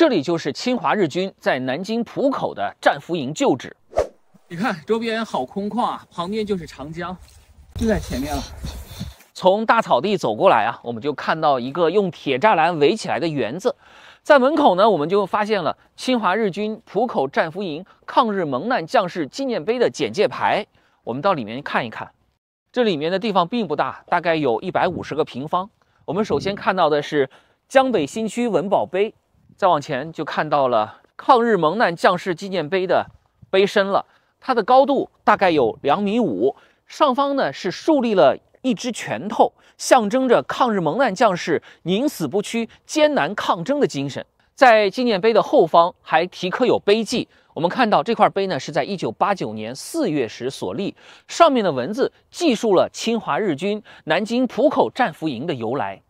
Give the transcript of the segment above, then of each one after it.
这里就是侵华日军在南京浦口的战俘营旧址。你看周边好空旷啊，旁边就是长江，就在前面了。从大草地走过来啊，我们就看到一个用铁栅栏围起来的园子。在门口呢，我们就发现了侵华日军浦口战俘营抗日蒙难将士纪念碑的简介牌。我们到里面看一看，这里面的地方并不大，大概有一百五十个平方。我们首先看到的是江北新区文保碑。再往前就看到了抗日蒙难将士纪念碑的碑身了，它的高度大概有两米五，上方呢是竖立了一只拳头，象征着抗日蒙难将士宁死不屈、艰难抗争的精神。在纪念碑的后方还题刻有碑记，我们看到这块碑呢是在一九八九年四月时所立，上面的文字记述了侵华日军南京浦口战俘营的由来，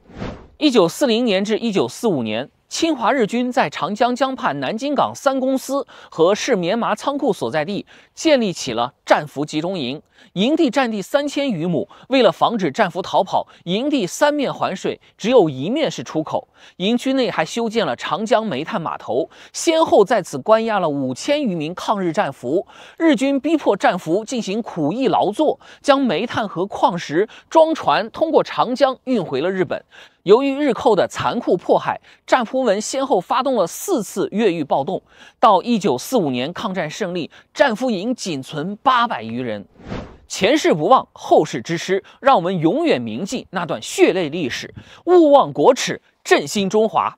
一九四零年至一九四五年。侵华日军在长江江畔南京港三公司和市棉麻仓库所在地建立起了战俘集中营，营地占地三千余亩。为了防止战俘逃跑，营地三面环水，只有一面是出口。营区内还修建了长江煤炭码头，先后在此关押了五千余名抗日战俘。日军逼迫战俘进行苦役劳作，将煤炭和矿石装船，通过长江运回了日本。由于日寇的残酷迫害，战俘们先后发动了四次越狱暴动。到一九四五年抗战胜利，战俘营仅存八百余人。前事不忘，后事之师，让我们永远铭记那段血泪历史，勿忘国耻，振兴中华。